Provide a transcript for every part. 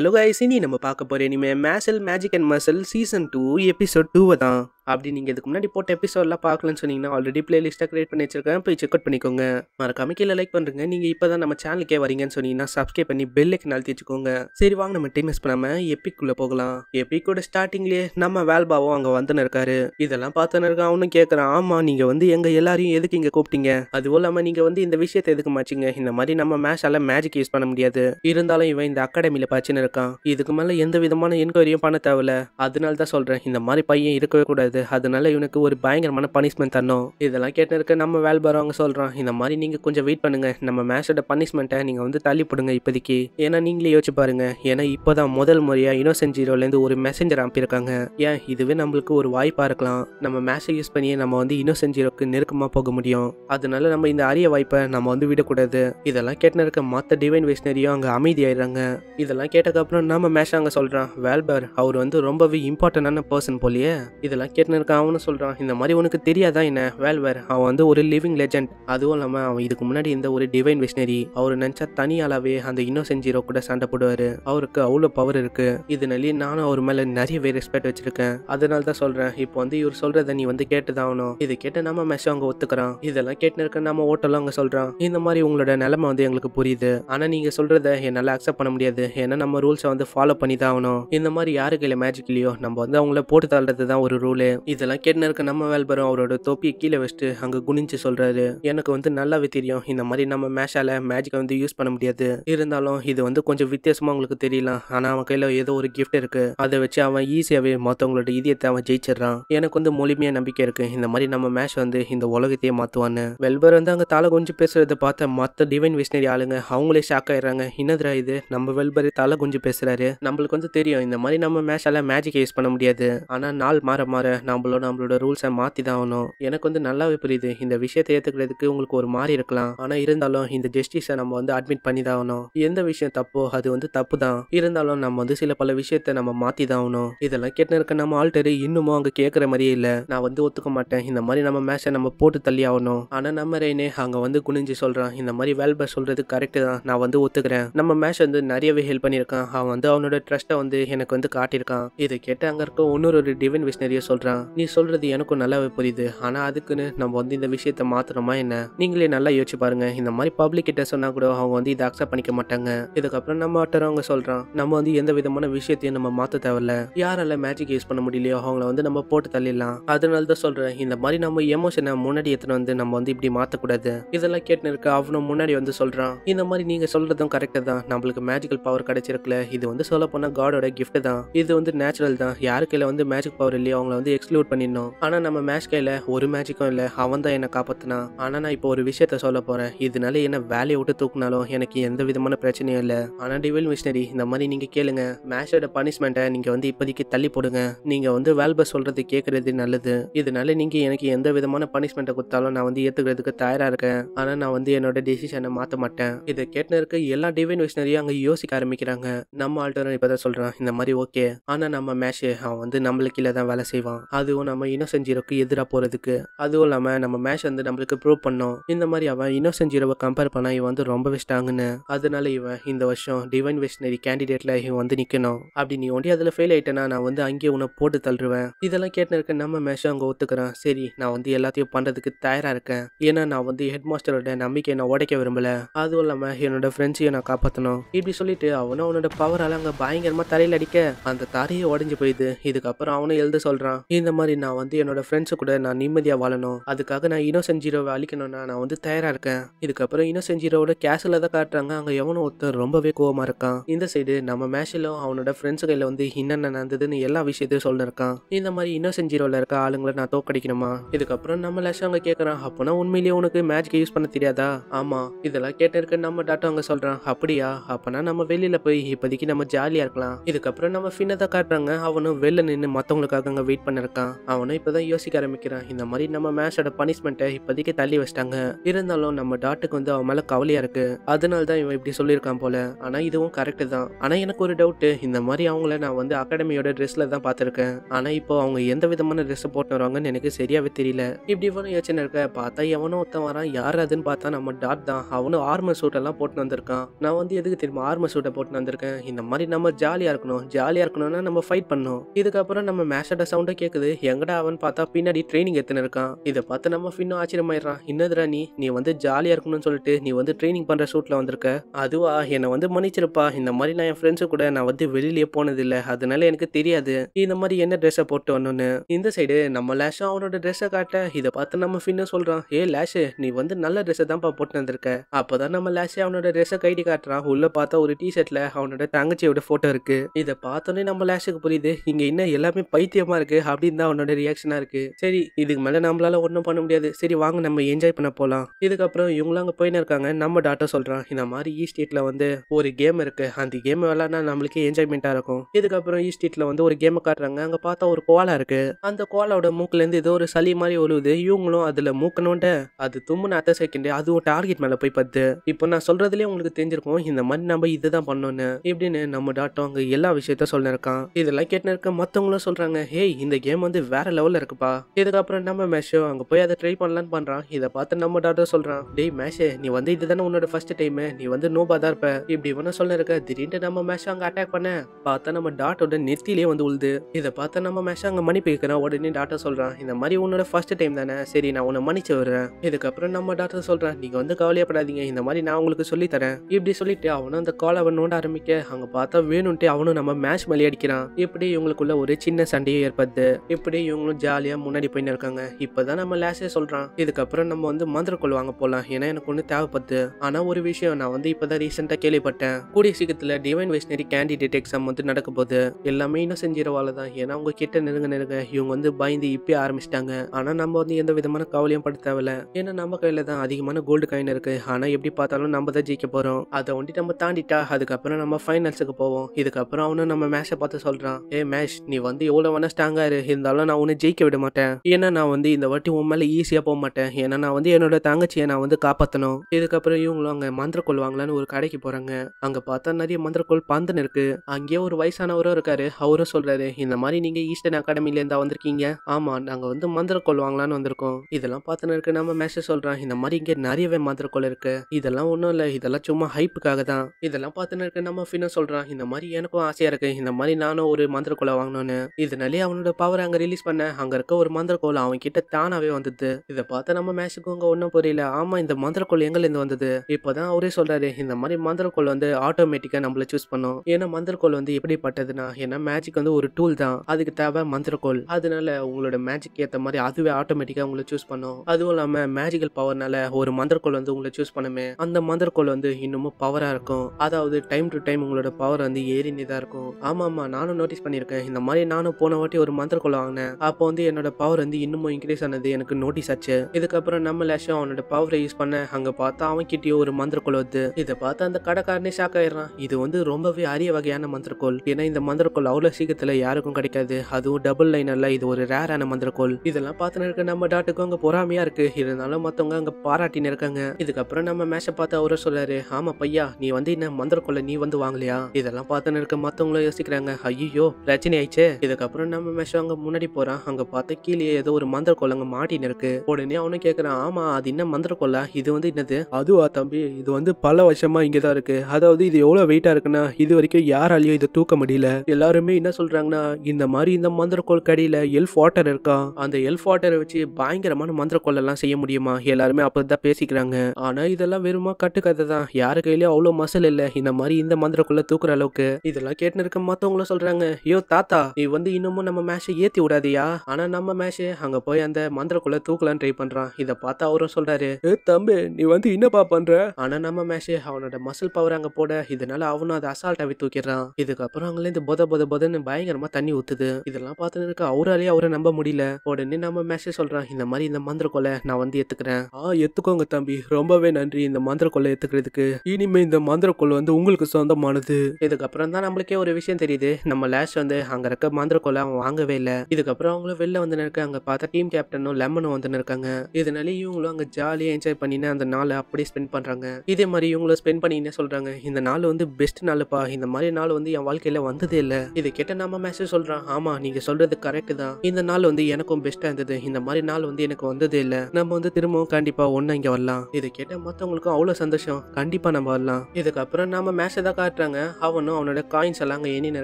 hello guys இனி நம்ம பார்க்க போகிற இனிமே மேசல் magic and muscle season two episode டூவை தான் அப்படி நீங்கள் இதுக்கு முன்னாடி போட்ட எபிசோடெலாம் பார்க்கலன்னு சொன்னீங்கன்னா ஆல்ரெடி பிளேலிஸ்ட்டாக க்ரியேட் பண்ணி வச்சிருக்கேன் போய் செக் அவுட் பண்ணிக்கோங்க மறக்காம கீழே லைக் பண்ணுறங்க நீங்கள் இப்போ தான் நம்ம சேனலுக்கே வரீங்கன்னு சொன்னீங்கன்னா சப்ஸ்கிரைப் பண்ணி பெல்லுக்கு நழுத்தி வச்சுக்கோங்க சரி வாங்க நம்ம டைம் மிஸ் பண்ணாமல் எப்பிக்குள்ளே போகலாம் எப்பிக்கோட ஸ்டார்டிங்லேயே நம்ம வேல்பாவும் அங்கே வந்துன்னு இருக்காரு இதெல்லாம் பார்த்துன்னு இருக்கான் அவனும் கேட்குறான் ஆமாம் நீங்கள் வந்து எங்கள் எல்லாரையும் எதுக்கு இங்கே கூப்பிட்டீங்க அதுவும் இல்லாமல் நீங்கள் வந்து இந்த விஷயத்தை எதுக்கு மாச்சிங்க இந்த மாதிரி நம்ம மேஷால மேஜிக் யூஸ் பண்ண முடியாது இருந்தாலும் இவன் இந்த அகாடமியில் பாய்ச்சின்னு இருக்கான் இதுக்கு மேலே எந்த விதமான என்கொயரியும் பண்ண தேவையில்ல அதனால தான் சொல்கிறேன் இந்த மாதிரி பையன் இருக்கவே கூடாது கிடையாது அதனால இவனுக்கு ஒரு பயங்கரமான பனிஷ்மெண்ட் தரணும் இதெல்லாம் கேட்டிருக்க நம்ம வேல்பார் அவங்க சொல்கிறான் இந்த மாதிரி நீங்கள் கொஞ்சம் வெயிட் பண்ணுங்க நம்ம மேஷோட பனிஷ்மெண்ட்டை நீங்கள் வந்து தள்ளி போடுங்க இப்போதைக்கு ஏன்னா நீங்களே யோசிச்சு பாருங்க ஏன்னா இப்போதான் முதல் முறையாக இனோசென்ட் இருந்து ஒரு மெசஞ்சர் அனுப்பியிருக்காங்க ஏன் இதுவே நம்மளுக்கு ஒரு வாய்ப்பாக இருக்கலாம் நம்ம மேஷை யூஸ் பண்ணியே நம்ம வந்து இனோசென்ட் ஜீரோக்கு நெருக்கமாக போக முடியும் அதனால நம்ம இந்த அரிய வாய்ப்பை நம்ம வந்து விடக்கூடாது இதெல்லாம் கேட்டிருக்க இருக்க மற்ற டிவைன் வைஷ்ணரியும் அங்கே அமைதியாயிடுறாங்க இதெல்லாம் கேட்டதுக்கப்புறம் நம்ம மேஷ் அங்கே சொல்கிறான் வேல்பார் அவர் வந்து ரொம்பவே இம்பார்ட்டண்டான பர்சன் போலியே இதெல்லாம் கேட்டு சேர்த்துன்னு இருக்கான் அவனு சொல்கிறான் இந்த மாதிரி உனக்கு தெரியாதா என்ன வேல்வர் அவன் வந்து ஒரு லிவிங் லெஜண்ட் அதுவும் இல்லாமல் அவன் இதுக்கு முன்னாடி இந்த ஒரு டிவைன் மிஷினரி அவர் நினச்சா தனியாலாவே அந்த இன்னோசென்ட் ஜீரோ கூட சண்டை போடுவார் அவருக்கு அவ்வளோ பவர் இருக்குது இதனாலே நானும் அவர் மேலே பேர் ரெஸ்பெக்ட் வச்சுருக்கேன் அதனால தான் சொல்கிறேன் இப்போ வந்து இவர் சொல்கிறத நீ வந்து கேட்டுதான் ஆகணும் இது கேட்டு நம்ம மெஷோ அங்கே ஒத்துக்கிறான் இதெல்லாம் கேட்டுன்னு இருக்க நம்ம ஓட்டெல்லாம் அங்கே சொல்கிறான் இந்த மாதிரி உங்களோட நிலைமை வந்து எங்களுக்கு புரியுது ஆனால் நீங்கள் சொல்கிறத என்னால் அக்செப்ட் பண்ண முடியாது ஏன்னா நம்ம ரூல்ஸை வந்து ஃபாலோ பண்ணி தான் ஆகணும் இந்த மாதிரி யாருக்கு இல்லை மேஜிக் இல்லையோ நம்ம வந்து அவங்கள போட்டு தள்ளுறது தான் ஒரு ரூலு இதெல்லாம் கேட்டு இருக்க நம்ம வேல்பரம் அவரோட தொப்பியை கீழே வச்சுட்டு அங்க குனிஞ்சு சொல்றாரு எனக்கு வந்து நல்லாவே தெரியும் இந்த மாதிரி நம்ம மேஷால மேஜிக் வந்து யூஸ் பண்ண முடியாது இருந்தாலும் இது வந்து கொஞ்சம் வித்தியாசமா உங்களுக்கு தெரியலாம் ஆனா அவன் கையில ஏதோ ஒரு கிஃப்ட் இருக்கு அதை வச்சு அவன் ஈஸியாவே மத்தவங்களோட இதயத்தை அவன் ஜெயிச்சிடறான் எனக்கு வந்து மொழிமையா நம்பிக்கை இருக்கு இந்த மாதிரி நம்ம மேஷ் வந்து இந்த உலகத்தையே மாத்துவான்னு வெல்பர் வந்து அங்க தலை குஞ்சு பேசுறத பார்த்த மத்த டிவைன் விஷ்ணரி ஆளுங்க அவங்களே ஷாக் ஆயிடுறாங்க என்னதுரா இது நம்ம வெல்பர் தலை குஞ்சு பேசுறாரு நம்மளுக்கு வந்து தெரியும் இந்த மாதிரி நம்ம மேஷால மேஜிக் யூஸ் பண்ண முடியாது ஆனா நாள் மாற மாற நம்மளோட நம்மளோட ரூல்ஸை மாற்றி தான் ஆகணும் எனக்கு வந்து நல்லாவே புரியுது இந்த விஷயத்தை ஏற்றுக்கிறதுக்கு உங்களுக்கு ஒரு மாதிரி இருக்கலாம் ஆனால் இருந்தாலும் இந்த ஜஸ்டிஸை நம்ம வந்து அட்மிட் பண்ணி தான் ஆகணும் எந்த விஷயம் தப்போ அது வந்து தப்பு தான் இருந்தாலும் நம்ம வந்து சில பல விஷயத்தை நம்ம மாற்றி தான் ஆகணும் இதெல்லாம் கேட்டு இருக்க நம்ம ஆல்டரு இன்னமும் அங்கே கேட்குற மாதிரியே இல்லை நான் வந்து ஒத்துக்க மாட்டேன் இந்த மாதிரி நம்ம மேட்சை நம்ம போட்டு தள்ளி ஆகணும் ஆனால் நம்ம ரெய்னே அங்கே வந்து குனிஞ்சு சொல்கிறான் இந்த மாதிரி வேல்பர் சொல்கிறது கரெக்டு தான் நான் வந்து ஒத்துக்கிறேன் நம்ம மேட்ச் வந்து நிறையவே ஹெல்ப் பண்ணியிருக்கான் அவன் வந்து அவனோட ட்ரஸ்ட்டை வந்து எனக்கு வந்து காட்டியிருக்கான் இதை கேட்டு அங்கே இருக்க இன்னொரு டிவின் விஷ்ணரியை சொல்கிறான் மாற்றுறான் நீ சொல்றது எனக்கும் நல்லாவே புரியுது ஆனால் அதுக்குன்னு நம்ம வந்து இந்த விஷயத்த மாத்திரமா என்ன நீங்களே நல்லா யோசிச்சு பாருங்க இந்த மாதிரி பப்ளிக் கிட்ட சொன்னா கூட அவங்க வந்து இதை அக்செப்ட் பண்ணிக்க மாட்டாங்க இதுக்கப்புறம் நம்ம ஆட்டரவங்க சொல்றான் நம்ம வந்து எந்த விதமான விஷயத்தையும் நம்ம மாத்த தேவையில்ல யாரால மேஜிக் யூஸ் பண்ண முடியலையோ அவங்கள வந்து நம்ம போட்டு தள்ளிடலாம் அதனால தான் சொல்றேன் இந்த மாதிரி நம்ம எமோஷனை முன்னாடி எத்தனை வந்து நம்ம வந்து இப்படி மாற்றக்கூடாது இதெல்லாம் கேட்டுன்னு இருக்க அவனும் முன்னாடி வந்து சொல்றான் இந்த மாதிரி நீங்க சொல்றதும் கரெக்டு தான் நம்மளுக்கு மேஜிக்கல் பவர் கிடைச்சிருக்குல்ல இது வந்து சொல்ல போனா காடோட கிஃப்ட் தான் இது வந்து நேச்சுரல் தான் யாருக்கு வந்து மேஜிக் பவர் இல்லையோ அவங்கள வந்து எக்ஸ்க்ளூட் பண்ணிடணும் ஆனால் நம்ம மேட்ச் கையில் ஒரு மேட்சுக்கும் இல்லை அவன் தான் என்னை காப்பாற்றினா ஆனால் நான் இப்போ ஒரு விஷயத்த சொல்ல போறேன் இதனால என்ன வேலையை விட்டு தூக்குனாலும் எனக்கு எந்த விதமான பிரச்சனையும் இல்லை ஆனால் டிவில் மிஷினரி இந்த மாதிரி நீங்கள் கேளுங்க மேட்சோட பனிஷ்மெண்ட்டை நீங்கள் வந்து இப்போதைக்கு தள்ளி போடுங்க நீங்கள் வந்து வேல்பஸ் சொல்கிறது கேட்குறது நல்லது இதனால நீங்கள் எனக்கு எந்த விதமான பனிஷ்மெண்ட்டை கொடுத்தாலும் நான் வந்து ஏற்றுக்கிறதுக்கு தயாராக இருக்கேன் ஆனால் நான் வந்து என்னோட டெசிஷனை மாற்ற மாட்டேன் இதை கேட்டனருக்கு எல்லா டிவைன் மிஷினரியும் அங்கே யோசிக்க ஆரம்பிக்கிறாங்க நம்ம ஆல்டர் இப்பதான் சொல்றான் சொல்கிறான் இந்த மாதிரி ஓகே ஆனால் நம்ம மேஷ் அவன் வந்து நம்மளுக்கு கீழே தான் வேலை செய்வான் அதுவும் நம்ம இன்னோசென்ட் எதிராக போகிறதுக்கு அதுவும் இல்லாமல் நம்ம மேட்ச் வந்து நம்மளுக்கு ப்ரூவ் பண்ணோம் இந்த மாதிரி அவன் இன்னோசென்ட் கம்பேர் பண்ணால் இவன் வந்து ரொம்ப விஷ்டாங்கன்னு அதனால இவன் இந்த வருஷம் டிவைன் வெஷ்னரி கேண்டிடேட்டில் இவன் வந்து நிற்கணும் அப்படி நீ ஒண்டி அதில் ஃபெயில் ஆகிட்டனா நான் வந்து அங்கேயே உன்னை போட்டு தள்ளுவேன் இதெல்லாம் கேட்டு நம்ம மேட்சை அங்கே ஒத்துக்கிறேன் சரி நான் வந்து எல்லாத்தையும் பண்ணுறதுக்கு தயாராக இருக்கேன் ஏன்னா நான் வந்து ஹெட் மாஸ்டரோட நம்பிக்கையை நான் உடைக்க விரும்பலை அதுவும் இல்லாமல் என்னோட ஃப்ரெண்ட்ஸையும் நான் காப்பாற்றணும் இப்படி சொல்லிட்டு அவனும் அவனோட பவரால் அங்கே பயங்கரமாக தலையில் அடிக்க அந்த தரையை உடஞ்சி போயிடுது இதுக்கப்புறம் அவனும் எழுத சொல்கிறான் இந்த மாதிரி நான் வந்து என்னோட ஃப்ரெண்ட்ஸு கூட நான் நிம்மதியாக வாழணும் அதுக்காக நான் இன்னோசென்ட் ஜீரோவை அழிக்கணும்னா நான் வந்து தயாராக இருக்கேன் இதுக்கப்புறம் இன்னோசென்ட் ஜீரோட கேஸில் தான் காட்டுறாங்க அங்கே எவனோ ஒருத்தர் ரொம்பவே கோவமாக இருக்கான் இந்த சைடு நம்ம மேஷிலும் அவனோட ஃப்ரெண்ட்ஸ் கையில் வந்து என்னென்ன நடந்ததுன்னு எல்லா விஷயத்தையும் சொல்லிருக்கான் இந்த மாதிரி இன்னோசென்ட் ஜீரோவில் இருக்க ஆளுங்களை நான் தோக்கடிக்கணுமா இதுக்கப்புறம் நம்ம லட்சம் அங்கே கேட்குறான் அப்போனா உண்மையிலேயே உனக்கு மேஜிக் யூஸ் பண்ண தெரியாதா ஆமாம் இதெல்லாம் கேட்டிருக்க நம்ம டாட்டா அங்கே சொல்கிறான் அப்படியா அப்போனா நம்ம வெளியில் போய் இப்போதைக்கு நம்ம ஜாலியாக இருக்கலாம் இதுக்கப்புறம் நம்ம ஃபின்னதாக காட்டுறாங்க அவனும் வெளில நின்று மற்றவங்களுக்காக அங்கே வெயிட் பண்ணிருக்கான் இருக்கான் அவனும் இப்போதான் யோசிக்க ஆரம்பிக்கிறான் இந்த மாதிரி நம்ம மேஷோட பனிஷ்மெண்ட்டை இப்போதைக்கு தள்ளி வச்சிட்டாங்க இருந்தாலும் நம்ம டாட்டுக்கு வந்து அவன் மேலே கவலையாக இருக்கு அதனால தான் இவன் இப்படி சொல்லியிருக்கான் போல ஆனால் இதுவும் கரெக்டு தான் ஆனால் எனக்கு ஒரு டவுட்டு இந்த மாதிரி அவங்கள நான் வந்து அகாடமியோட ட்ரெஸ்ஸில் தான் பார்த்துருக்கேன் ஆனால் இப்போ அவங்க எந்த விதமான ட்ரெஸ் போட்டு வராங்கன்னு எனக்கு சரியாவே தெரியல இப்படி இவனும் யோசனை இருக்க பார்த்தா எவனோ ஒருத்தன் வரான் யார் அதுன்னு பார்த்தா நம்ம டாட் தான் அவனும் ஆர்மர் எல்லாம் போட்டு வந்திருக்கான் நான் வந்து எதுக்கு திரும்ப ஆர்மர் சூட்டை போட்டு வந்திருக்கேன் இந்த மாதிரி நம்ம ஜாலியாக இருக்கணும் ஜாலியாக இருக்கணும்னா நம்ம ஃபைட் பண்ணணும் இதுக்கப்புறம் நம்ம மேஷோட சவுண்டை கேட்க நடக்குது எங்கடா அவன் பார்த்தா பின்னாடி ட்ரைனிங் எத்தனை இருக்கான் இதை பார்த்து நம்ம ஃபின்னும் ஆச்சரியமாயிடுறான் என்னதுரா நீ நீ வந்து ஜாலியாக இருக்கணும்னு சொல்லிட்டு நீ வந்து ட்ரைனிங் பண்ணுற சூட்ல வந்திருக்க அதுவா என்னை வந்து மன்னிச்சிருப்பா இந்த மாதிரி நான் என் ஃப்ரெண்ட்ஸு கூட நான் வந்து வெளியிலேயே போனதில்லை அதனால எனக்கு தெரியாது இந்த மாதிரி என்ன ட்ரெஸ்ஸை போட்டு வரணும்னு இந்த சைடு நம்ம லேஷும் அவனோட ட்ரெஸ்ஸை காட்ட இதை பார்த்து நம்ம ஃபின்னு சொல்கிறான் ஏ லேஷு நீ வந்து நல்ல ட்ரெஸ்ஸை தான்ப்பா போட்டு வந்திருக்க அப்போ தான் நம்ம லேஷ் அவனோட ட்ரெஸ்ஸை கைடி காட்டுறான் உள்ளே பார்த்தா ஒரு டிஷர்ட்டில் அவனோட தங்கச்சியோட ஃபோட்டோ இருக்கு இதை பார்த்தோன்னே நம்ம லேஷுக்கு புரியுது இங்கே இன்னும் எல்லாமே பைத்தியமாக இருக்கு அப்படி அப்படின்னு தான் அவனோட ரியாக்ஷனாக இருக்குது சரி இதுக்கு மேலே நம்மளால ஒன்றும் பண்ண முடியாது சரி வாங்க நம்ம என்ஜாய் பண்ண போகலாம் இதுக்கப்புறம் இவங்களாம் அங்கே போயின்னு இருக்காங்க நம்ம டாட்டா சொல்கிறான் இந்த மாதிரி ஈ ஸ்டேட்டில் வந்து ஒரு கேம் இருக்குது அந்த கேம் விளாட்னா நம்மளுக்கே என்ஜாய்மெண்ட்டாக இருக்கும் இதுக்கப்புறம் ஈ ஸ்டேட்டில் வந்து ஒரு கேமை காட்டுறாங்க அங்கே பார்த்தா ஒரு கோலா இருக்குது அந்த கோலாவோட மூக்குலேருந்து ஏதோ ஒரு சளி மாதிரி ஒழுவுது இவங்களும் அதில் மூக்கணுன்ட்டு அது தும்முன்னு அத்தை அது அதுவும் டார்கெட் மேலே போய் பார்த்து இப்போ நான் சொல்கிறதுலேயே உங்களுக்கு தெரிஞ்சிருக்கும் இந்த மாதிரி நம்ம இதுதான் பண்ணோன்னு இப்படின்னு நம்ம டாட்டோ அங்கே எல்லா விஷயத்த சொல்லிருக்கான் இதெல்லாம் கேட்டு இருக்க மற்றவங்களும் சொல்கிறாங்க ஹேய் இந்த கேம் கேம் வந்து வேற லெவலில் இருக்குப்பா இதுக்கப்புறம் நம்ம மேஷோ அங்கே போய் அதை ட்ரை பண்ணலான்னு பண்ணுறான் இதை பார்த்து நம்ம டாக்டர் சொல்கிறான் டேய் மேஷே நீ வந்து இதுதானே உன்னோட ஃபர்ஸ்ட் டைம் நீ வந்து நோபா தான் இருப்ப இப்படி ஒன்று சொல்ல இருக்க திடீர்னு நம்ம மேஷோ அங்கே அட்டாக் பண்ண பார்த்தா நம்ம டாட்டோட நெத்திலே வந்து உழுது இதை பார்த்தா நம்ம மேஷோ அங்கே மன்னிப்பு கேட்குறான் உடனே டாக்டர் சொல்கிறான் இந்த மாதிரி உன்னோட ஃபர்ஸ்ட் டைம் தானே சரி நான் உன்னை மன்னிச்சு வர்றேன் இதுக்கப்புறம் நம்ம டாக்டர் சொல்கிறேன் நீங்கள் வந்து கவலையப்படாதீங்க இந்த மாதிரி நான் உங்களுக்கு சொல்லி தரேன் இப்படி சொல்லிட்டு அவனும் அந்த காலை அவன் நோண்ட ஆரம்பிக்க அங்கே பார்த்தா வேணும்ட்டு அவனும் நம்ம மேஷ் மலையடிக்கிறான் இப்படி இவங்களுக்குள்ள ஒரு சின்ன சண்டையை ஏற்படுது இப்படி இவங்களும் ஜாலியாக முன்னாடி போயின்னு இருக்காங்க இப்பதான் நம்ம லேஷே சொல்கிறான் இதுக்கப்புறம் நம்ம வந்து மந்திர கொள்வாங்க போகலாம் ஏன்னா எனக்கு ஒண்ணு தேவைப்படுது ஆனால் ஒரு விஷயம் நான் வந்து இப்பதான் ரீசெண்டா கேள்விப்பட்டேன் கூடிய சீக்கிரத்தில் டிவைன் வெஷனரி கேண்டிடேட் எக்ஸாம் வந்து நடக்க போது எல்லாமே இன்னும் செஞ்சிடவால தான் ஏன்னா அவங்க கிட்ட நெருங்க நெருங்க இவங்க வந்து பயந்து இப்பயே ஆரம்பிச்சிட்டாங்க ஆனால் நம்ம வந்து எந்த விதமான கவலையும் பட தேவையில்ல ஏன்னா நம்ம கையில் தான் அதிகமான கோல்டு காயின் இருக்கு ஆனால் எப்படி பார்த்தாலும் நம்ம தான் ஜெயிக்க போகிறோம் அதை ஒண்டி நம்ம தாண்டிட்டா அதுக்கப்புறம் நம்ம ஃபைனல்ஸுக்கு போவோம் இதுக்கப்புறம் அவனும் நம்ம மேட்சை பார்த்து சொல்கிறான் ஏ மேஷ் நீ வந்து எவ்வளோ வேணா ஸ்ட்ராங்காக இரு இருந்தாலும் நான் உன்னை ஜெயிக்க விட மாட்டேன் ஏன்னா நான் வந்து இந்த வாட்டி உன் மேலே ஈஸியாக போக மாட்டேன் ஏன்னா நான் வந்து என்னோட தங்கச்சியை நான் வந்து காப்பாற்றணும் இதுக்கப்புறம் இவங்களும் அங்கே மந்திரக்கோள் வாங்கலான்னு ஒரு கடைக்கு போகிறாங்க அங்கே பார்த்தா நிறைய மந்திர மந்திரக்கோள் பந்தன் இருக்கு அங்கேயே ஒரு வயசானவரும் இருக்காரு அவரும் சொல்கிறாரு இந்த மாதிரி நீங்கள் ஈஸ்டர்ன் இருந்தா வந்திருக்கீங்க ஆமாம் நாங்கள் வந்து மந்திரக்கோள் வாங்கலான்னு வந்திருக்கோம் இதெல்லாம் பார்த்துன்னு இருக்கு நம்ம மெசேஜ் சொல்கிறான் இந்த மாதிரி இங்கே நிறையவே மந்திரக்கோள் இருக்கு இதெல்லாம் ஒன்றும் இல்லை இதெல்லாம் சும்மா ஹைப்புக்காக தான் இதெல்லாம் பார்த்துன்னு இருக்கு நம்ம ஃபின்னு சொல்கிறான் இந்த மாதிரி எனக்கும் ஆசையாக இருக்குது இந்த மாதிரி நானும் ஒரு மந்திரக்கோளை வாங்கணும்னு இதனாலே அவனோட பவர் முறை அங்கே ரிலீஸ் பண்ண அங்கே இருக்க ஒரு மந்திரக்கோள் அவங்க கிட்ட தானாவே வந்தது இதை பார்த்தா நம்ம மேஷுக்கு அங்கே ஒன்றும் புரியல ஆமாம் இந்த மந்திரக்கோள் எங்கேருந்து வந்தது இப்போதான் அவரே சொல்கிறாரு இந்த மாதிரி மந்திரக்கோள் வந்து ஆட்டோமேட்டிக்காக நம்மளை சூஸ் பண்ணும் ஏன்னா மந்திரக்கோள் வந்து எப்படிப்பட்டதுன்னா ஏன்னா மேஜிக் வந்து ஒரு டூல் தான் அதுக்கு தேவை மந்திரக்கோள் அதனால உங்களோட மேஜிக் ஏற்ற மாதிரி அதுவே ஆட்டோமேட்டிக்காக உங்களை சூஸ் பண்ணும் அதுவும் இல்லாமல் மேஜிக்கல் பவர்னால ஒரு மந்திரக்கோள் வந்து உங்களை சூஸ் பண்ணுமே அந்த மந்திரக்கோள் வந்து இன்னமும் பவராக இருக்கும் அதாவது டைம் டு டைம் உங்களோட பவர் வந்து ஏறினே தான் இருக்கும் ஆமாம் ஆமாம் நானும் நோட்டீஸ் பண்ணியிருக்கேன் இந்த மாதிரி நானும் போன வாட்டி ஒரு மந்திரக்கோள் சார்கோல் அப்போ வந்து என்னோட பவர் வந்து இன்னமும் இன்க்ரீஸ் ஆனது எனக்கு நோட்டீஸ் ஆச்சு இதுக்கப்புறம் நம்ம லேஷம் அவனோட பவரை யூஸ் பண்ண அங்க பார்த்தா அவன் கிட்டயும் ஒரு மந்திரக்கோள் வந்து இதை பார்த்து அந்த கடைக்காரனே ஷாக் ஆயிடுறான் இது வந்து ரொம்பவே அரிய வகையான மந்திரக்கோள் ஏன்னா இந்த மந்திரக்கோள் அவ்வளவு சீக்கிரத்துல யாருக்கும் கிடைக்காது அதுவும் டபுள் லைனர்ல இது ஒரு ரேரான மந்திரக்கோள் இதெல்லாம் பார்த்துன்னு இருக்க நம்ம டாட்டுக்கும் அங்க பொறாமையா இருக்கு இருந்தாலும் மத்தவங்க அங்க பாராட்டின்னு இருக்காங்க இதுக்கப்புறம் நம்ம மேஷ பார்த்து அவரை சொல்றாரு ஆமா பையா நீ வந்து என்ன மந்திரக்கோளை நீ வந்து வாங்கலையா இதெல்லாம் பார்த்துன்னு இருக்க மத்தவங்களும் யோசிக்கிறாங்க ஐயோ பிரச்சனை ஆயிடுச்சு இதுக்கப்புறம் நம்ம மேஷம் அங்க முன்னாடி போறான் அங்க பார்த்தா கீழே ஏதோ ஒரு மந்திர கொள்ளங்க மாட்டின்னு இருக்கு உடனே அவனும் கேட்குறான் ஆமா அது என்ன மந்திர கொள்ள இது வந்து என்னது அதுவா தம்பி இது வந்து பல வருஷமா இங்கதான் இருக்கு அதாவது இது எவ்வளவு வெயிட்டா இருக்குன்னா இது வரைக்கும் யாராலையும் இதை தூக்க முடியல எல்லாருமே என்ன சொல்றாங்கன்னா இந்த மாதிரி இந்த மந்திர மந்திரக்கோள் கடையில எல்ஃப் வாட்டர் இருக்கா அந்த எல்ஃப் வாட்டரை வச்சு பயங்கரமான எல்லாம் செய்ய முடியுமா எல்லாருமே அப்படிதான் பேசிக்கிறாங்க ஆனா இதெல்லாம் வெறுமா கட்டுக்கதை தான் யாரு கையிலயும் அவ்வளோ மசல் இல்லை இந்த மாதிரி இந்த கொள்ள தூக்குற அளவுக்கு இதெல்லாம் கேட்டுன்னு இருக்க மற்றவங்களும் சொல்றாங்க ஐயோ தாத்தா நீ வந்து இன்னமும் நம்ம மேட்சை ஏற்றி விடாதியா ஆனால் நம்ம மேஷு அங்கே போய் அந்த மந்திரக்குள்ளே தூக்கலாம்னு ட்ரை பண்ணுறான் இதை பார்த்து அவரும் சொல்கிறாரு ஏ தம்பி நீ வந்து என்னப்பா பண்ணுற ஆனால் நம்ம மேஷு அவனோட மசில் பவர் அங்கே போட இதனால அவனும் அதை அசால்ட்டாகவே தூக்கிடுறான் இதுக்கப்புறம் இந்த பொத பொத பொதன்னு பயங்கரமாக தண்ணி ஊற்றுது இதெல்லாம் பார்த்துன்னு இருக்க அவராலேயே அவரை நம்ப முடியல உடனே நம்ம மேஷே சொல்கிறான் இந்த மாதிரி இந்த மந்திரக்கொலை நான் வந்து ஏற்றுக்கிறேன் ஆ எத்துக்கோங்க தம்பி ரொம்பவே நன்றி இந்த மந்திரக்கொலை ஏற்றுக்கிறதுக்கு இனிமே இந்த மந்திரக்கொலை வந்து உங்களுக்கு சொந்தமானது இதுக்கப்புறம் தான் நம்மளுக்கே ஒரு விஷயம் தெரியுது நம்ம லேஷ் வந்து அங்கே இருக்க மந்திரக்கொலை அவன் வாங்கவே இல்லை இதுக்கப்புறம் அவங்களும் வெளில வந்து இருக்காங்க பார்த்தா டீம் கேப்டனும் லெமனும் வந்து இருக்காங்க இதனால இவங்களும் அங்க ஜாலியா என்ஜாய் பண்ணினா அந்த நாளை அப்படியே ஸ்பெண்ட் பண்றாங்க இதே மாதிரி இவங்களும் ஸ்பெண்ட் பண்ணினே சொல்றாங்க இந்த நாள் வந்து பெஸ்ட் நாள்ப்பா இந்த மாதிரி நாள் வந்து என் வாழ்க்கையில வந்ததே இல்ல இது கேட்ட நாம மெசேஜ் சொல்றான் ஆமா நீங்க சொல்றது கரெக்ட் தான் இந்த நாள் வந்து எனக்கும் பெஸ்டா இருந்தது இந்த மாதிரி நாள் வந்து எனக்கு வந்ததே இல்ல நம்ம வந்து திரும்பவும் கண்டிப்பா ஒன்னு இங்க வரலாம் இது கேட்ட மத்தவங்களுக்கும் அவ்வளவு சந்தோஷம் கண்டிப்பா நம்ம வரலாம் இதுக்கப்புறம் நாம மேட்சை தான் காட்டுறாங்க அவனும் அவனோட காயின்ஸ் எல்லாம் எண்ணின்னு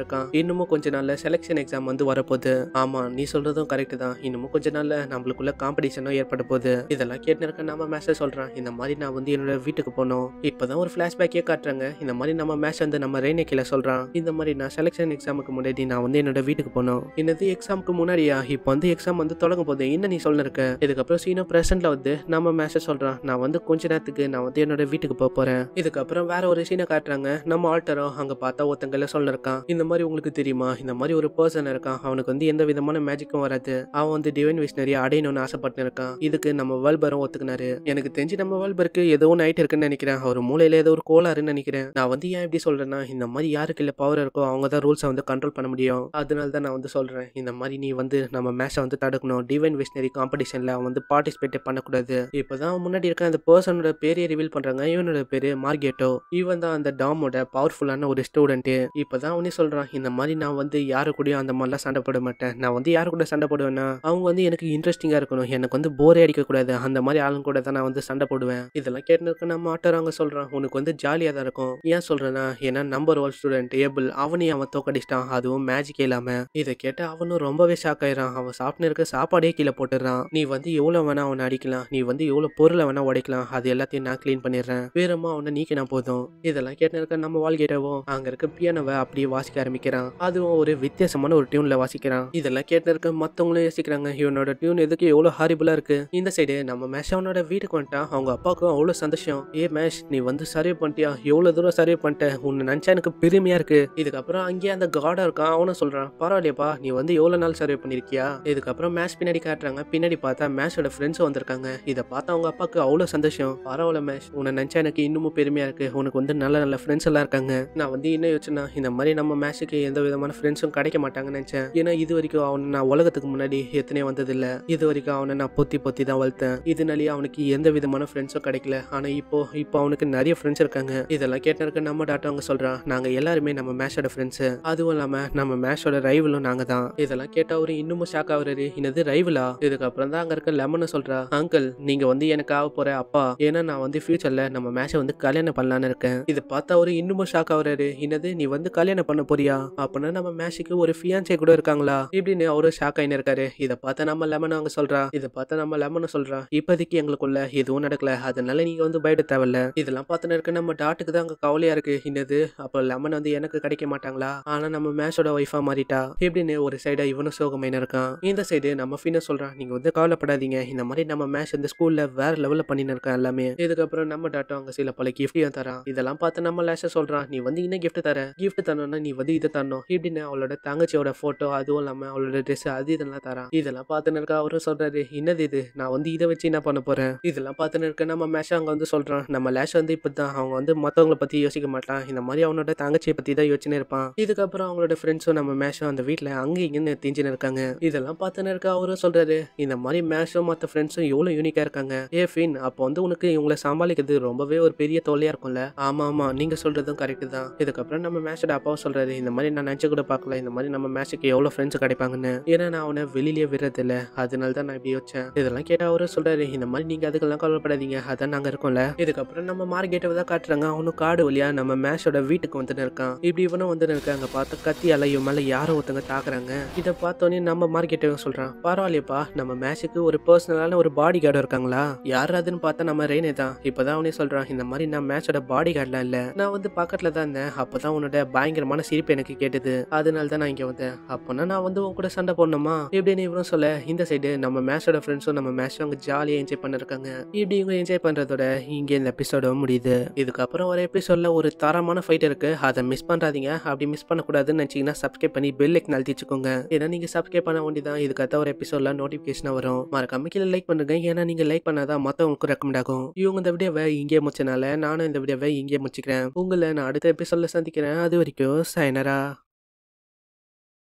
இருக்கான் இன்னமும் கொஞ்ச நாள்ல செலெக்ஷன் எக்ஸாம் வந்து வரப்போகுது ஆமாம் நீ சொல்கிறதும் கரெக்டு தான் இன்னமும் கொஞ்ச நாளில் நம்மளுக்குள்ள காம்படிஷனும் ஏற்பட போகுது இதெல்லாம் கேட்டு இருக்க நம்ம மேஷை சொல்கிறேன் இந்த மாதிரி நான் வந்து என்னோட வீட்டுக்கு போனோம் இப்போ தான் ஒரு ஃப்ளாஷ்பேக்கே காட்டுறாங்க இந்த மாதிரி நம்ம மேட்ச் வந்து நம்ம ரெய்னே கீழே சொல்கிறான் இந்த மாதிரி நான் செலெக்ஷன் எக்ஸாமுக்கு முன்னாடி நான் வந்து என்னோட வீட்டுக்கு போனோம் என்னது எக்ஸாமுக்கு முன்னாடியா இப்போ வந்து எக்ஸாம் வந்து தொடங்க போகுது என்ன நீ சொல்லிருக்க இதுக்கப்புறம் சீனோ ப்ரெசென்ட்டில் வந்து நம்ம மேஷை சொல்கிறான் நான் வந்து கொஞ்ச நேரத்துக்கு நான் வந்து என்னோட வீட்டுக்கு போக போகிறேன் இதுக்கப்புறம் வேற ஒரு சீனை காட்டுறாங்க நம்ம ஆல்டரோ அங்கே பார்த்தா ஒருத்தங்களை சொல்லிருக்கான் இந்த மாதிரி உங்களுக்கு தெரியுமா இந்த மாதிரி ஒரு பர்சன் இருக்கான் அவனுக்கு வந்து எந்த விதமான மேஜிக்கும் வராது அவன் வந்து டிவைன் விஷ்ணரி அடையணும்னு ஆசைப்பட்டு இருக்கான் இதுக்கு நம்ம வேல்பரும் ஒத்துக்கினாரு எனக்கு தெரிஞ்சு நம்ம வல்பருக்கு ஏதோ நைட் இருக்குன்னு நினைக்கிறேன் அவர் மூலையில ஏதோ ஒரு கோளாறுன்னு நினைக்கிறேன் நான் வந்து ஏன் எப்படி சொல்றேன்னா இந்த மாதிரி யாருக்கு இல்லை பவர் இருக்கோ அவங்க தான் ரூல்ஸை வந்து கண்ட்ரோல் பண்ண முடியும் அதனால தான் நான் வந்து சொல்றேன் இந்த மாதிரி நீ வந்து நம்ம மேட்சை வந்து தடுக்கணும் டிவைன் விஷ்ணரி காம்படிஷன்ல அவன் வந்து பார்ட்டிசிபேட் பண்ணக்கூடாது இப்போதான் முன்னாடி இருக்க அந்த பர்சனோட பேரையே ரிவீல் பண்றாங்க இவனோட பேரு மார்கேட்டோ இவன் தான் அந்த டாமோட பவர்ஃபுல்லான ஒரு ஸ்டூடெண்ட் இப்போதான் அவனே சொல்றான் இந்த மாதிரி நான் வந்து யாரு கூடயும் அந்த மாதிரிலாம் சண்டை போட மாட்டேன் நான் வந்து யார் கூட சண்டை போடுவேன்னா அவங்க வந்து எனக்கு இன்ட்ரெஸ்டிங்காக இருக்கணும் எனக்கு வந்து போரே அடிக்கக்கூடாது அந்த மாதிரி ஆளுங்க கூட தான் நான் வந்து சண்டை போடுவேன் இதெல்லாம் கேட்டுருக்கு நான் மாட்டுறாங்க சொல்கிறான் உனக்கு வந்து ஜாலியாக தான் இருக்கும் ஏன் சொல்கிறேன்னா ஏன்னா நம்பர் ஒன் ஸ்டூடெண்ட் ஏபிள் அவனையும் அவன் தோக்கடிச்சிட்டான் அதுவும் மேஜிக் இல்லாமல் இதை கேட்டு அவனும் ரொம்பவே ஷாக் ஆயிடறான் அவன் சாப்பிட்டு இருக்க சாப்பாடே கீழே போட்டுடுறான் நீ வந்து எவ்வளோ வேணா அவனை அடிக்கலாம் நீ வந்து எவ்வளோ பொருளை வேணா உடைக்கலாம் அது எல்லாத்தையும் நான் க்ளீன் பண்ணிடுறேன் வேறமா அவனை நீக்கினா போதும் இதெல்லாம் கேட்டு நம்ம வாழ்கிட்டவோ அங்கே இருக்க பியானவை அப்படியே வாசிக்க ஆரம்பிக்கிறான் அதுவும் ஒரு வித்தியாசமான ஒரு டியூனில் வாசிக்கிறான் இதெல்லாம் கேட்டு இருக்க மற்றவங்களும் யோசிக்கிறாங்க இவனோட டியூன் எதுக்கு எவ்வளோ ஹாரிபிளாக இருக்கு இந்த சைடு நம்ம மேஷ் அவனோட வீட்டுக்கு வந்துட்டான் அவங்க அப்பாவுக்கும் அவ்வளோ சந்தோஷம் ஏ மேஷ் நீ வந்து சர்வே பண்ணிட்டியா எவ்வளோ தூரம் சர்வே பண்ணிட்டேன் உன்னை நினச்சா எனக்கு பெருமையாக இருக்கு இதுக்கப்புறம் அங்கேயே அந்த கார்டாக இருக்கான் அவனும் சொல்கிறான் பரவாயில்லையப்பா நீ வந்து எவ்வளோ நாள் சர்வே பண்ணியிருக்கியா இதுக்கப்புறம் மேஷ் பின்னாடி காட்டுறாங்க பின்னாடி பார்த்தா மேஷோட ஃப்ரெண்ட்ஸும் வந்திருக்காங்க இதை பார்த்தா அவங்க அப்பாவுக்கு அவ்வளோ சந்தோஷம் பரவாயில்ல மேஷ் உன்னை நினச்சா எனக்கு இன்னமும் பெருமையாக இருக்கு உனக்கு வந்து நல்ல நல்ல ஃப்ரெண்ட்ஸ் எல்லாம் இருக்காங்க நான் வந்து என்ன யோசிச்சேன்னா இந்த மாதிரி நம்ம மேஷுக்கு எந்த விதமான ஃப்ரெண்ட்ஸும் கிடைக்க மாட்டாங்கன்னு நினச்சேன் ஏன்னா இது வரைக்கும் வரைக்கும் அவனை நான் உலகத்துக்கு முன்னாடி எத்தனையோ வந்ததில்லை இது வரைக்கும் அவனை நான் பொத்தி பொத்தி தான் வளர்த்தேன் இதனாலேயே அவனுக்கு எந்த விதமான ஃப்ரெண்ட்ஸும் கிடைக்கல ஆனால் இப்போ இப்போ அவனுக்கு நிறைய ஃப்ரெண்ட்ஸ் இருக்காங்க இதெல்லாம் கேட்டிருக்க நம்ம டாட்டா அவங்க சொல்கிறான் நாங்கள் எல்லாருமே நம்ம மேஷோட ஃப்ரெண்ட்ஸு அதுவும் இல்லாமல் நம்ம மேஷோட ரைவலும் நாங்கள் தான் இதெல்லாம் கேட்டா அவரு இன்னமும் ஷாக் ஆகுறாரு என்னது ரைவலா இதுக்கப்புறம் தான் அங்கே இருக்க லெமன் சொல்கிறா அங்கிள் நீங்கள் வந்து எனக்கு ஆக போகிற அப்பா ஏன்னா நான் வந்து ஃபியூச்சரில் நம்ம மேஷை வந்து கல்யாணம் பண்ணலான்னு இருக்கேன் இதை பார்த்தா அவரு இன்னமும் ஷாக் ஆகுறாரு என்னது நீ வந்து கல்யாணம் பண்ண போறியா அப்படின்னா நம்ம மேஷுக்கு ஒரு ஃபியான்சே கூட இருக்காங்களா இப்படின்னு அவரும் ஷாக் ஆயினு இருக்காரு இதை பார்த்தா நம்ம லெமன் அவங்க சொல்றா இதை பார்த்தா நம்ம லெமன் சொல்றா இப்போதைக்கு எங்களுக்குள்ள எதுவும் நடக்கல அதனால நீங்க வந்து பயிட தேவையில்ல இதெல்லாம் பார்த்துன்னு இருக்கு நம்ம டாட்டுக்கு தான் அங்க கவலையா இருக்கு இன்னது அப்போ லெமன் வந்து எனக்கு கிடைக்க மாட்டாங்களா ஆனா நம்ம மேஷோட ஒய்ஃபா மாறிட்டா இப்படின்னு ஒரு சைடா இவனும் சோகமாயின இருக்கான் இந்த சைடு நம்ம ஃபின்னு சொல்றான் நீங்க வந்து கவலைப்படாதீங்க இந்த மாதிரி நம்ம மேஷ் இந்த ஸ்கூல்ல வேற லெவல்ல பண்ணினு இருக்கான் எல்லாமே இதுக்கப்புறம் நம்ம டாட்டும் அங்க சில பல கிஃப்டியும் தரான் இதெல்லாம் பார்த்து நம்ம லேஷ சொல்றான் நீ வந்து இன்னும் கிஃப்ட் தர கிஃப்ட் தரணும்னா நீ வந்து இதை தரணும் இப்படின்னு அவளோட தங்கச்சியோட போட்டோ அதுவும் இல்லாம அவளோட ட்ரெஸ் அது இதெல்லாம் தரான் இதெல்லாம் பார்த்துன்னு இருக்கா அவரும் சொல்றாரு என்னது இது நான் வந்து இதை வச்சு என்ன பண்ண போறேன் இதெல்லாம் பார்த்துன்னு இருக்க நம்ம மேஷ் அங்கே வந்து சொல்றான் நம்ம லேஷ் வந்து இப்பதான் அவங்க வந்து மத்தவங்களை பத்தி யோசிக்க மாட்டான் இந்த மாதிரி அவனோட தங்கச்சியை பத்தி தான் யோசிச்சுன்னு இருப்பான் இதுக்கப்புறம் அவங்களோட ஃப்ரெண்ட்ஸும் நம்ம மேஷும் அந்த வீட்டில் அங்கே இங்கேன்னு தீஞ்சின்னு இருக்காங்க இதெல்லாம் பார்த்துன்னு இருக்க அவரும் சொல்றாரு இந்த மாதிரி மேஷும் மற்ற ஃப்ரெண்ட்ஸும் எவ்வளோ யூனிக்கா இருக்காங்க ஏ ஃபின் அப்போ வந்து உனக்கு இவங்களை சமாளிக்கிறது ரொம்பவே ஒரு பெரிய தோல்லையா இருக்கும்ல ஆமா ஆமா நீங்க சொல்றதும் கரெக்ட் தான் இதுக்கப்புறம் நம்ம மேஷோட அப்பாவும் சொல்றாரு இந்த மாதிரி நான் நினைச்சு கூட பார்க்கல இந்த மாதிரி நம்ம மேஷுக்கு எவ்வளோ ஃப்ரெண்ட்ஸ் கிடைப்பாங்க இருப்பாங்கன்னு ஏன்னா நான் அவனை வெளியிலேயே விடுறதில்ல அதனால தான் நான் இப்படி வச்சேன் இதெல்லாம் கேட்டால் அவரும் சொல்றாரு இந்த மாதிரி நீங்க அதுக்கெல்லாம் கவலைப்படாதீங்க அதான் நாங்க இருக்கோம்ல இதுக்கப்புறம் நம்ம மார்க்கெட்டை தான் காட்டுறாங்க அவனும் காடு வழியா நம்ம மேஷோட வீட்டுக்கு வந்து இருக்கான் இப்படி இவனும் வந்து இருக்காங்க பார்த்தா கத்தி அலையும் மேல யாரோ ஒருத்தங்க தாக்குறாங்க இதை பார்த்தோன்னே நம்ம மார்க்கெட்டை சொல்றான் பரவாயில்லையப்பா நம்ம மேட்சுக்கு ஒரு பர்சனலான ஒரு பாடி கார்டு இருக்காங்களா யார் அதுன்னு பார்த்தா நம்ம ரெய்னே தான் இப்பதான் அவனே சொல்றான் இந்த மாதிரி நான் மேட்சோட பாடி கார்டுலாம் இல்லை நான் வந்து பக்கத்துல தான் இருந்தேன் அப்பதான் உன்னோட பயங்கரமான சிரிப்பு எனக்கு கேட்டது அதனால தான் நான் இங்க வந்தேன் அப்போனா நான் வந்து அவன் கூட சண்டை போடணுமா நீ இவரும் சொல்ல இந்த சைடு நம்ம மேட்சோட ஃப்ரெண்ட்ஸும் நம்ம மேட்சும் அவங்க ஜாலியாக என்ஜாய் பண்ணிருக்காங்க இப்படி இவங்க என்ஜாய் பண்ணுறதோட இங்கே இந்த எபிசோட முடியுது இதுக்கப்புறம் ஒரு எபிசோடில் ஒரு தரமான ஃபைட் இருக்கு அதை மிஸ் பண்ணுறாதீங்க அப்படி மிஸ் பண்ணக்கூடாதுன்னு நினச்சிங்கன்னா சப்ஸ்கிரைப் பண்ணி பெல் லைக் வச்சுக்கோங்க ஏன்னா நீங்கள் சப்ஸ்கிரைப் பண்ண வேண்டியதான் இதுக்கத்த ஒரு எபிசோடில் நோட்டிஃபிகேஷனாக வரும் மறக்காம கீழே லைக் பண்ணுங்க ஏன்னா நீங்கள் லைக் பண்ணாதான் மற்றவங்களுக்கு ரெக்கமெண்ட் ஆகும் இவங்க இந்த வீடியோவை இங்கே முடிச்சனால நானும் இந்த வீடியோவை இங்கே முடிச்சுக்கிறேன் உங்களை நான் அடுத்த எபிசோடில் சந்திக்கிறேன் அது வரைக்கும் சைனரா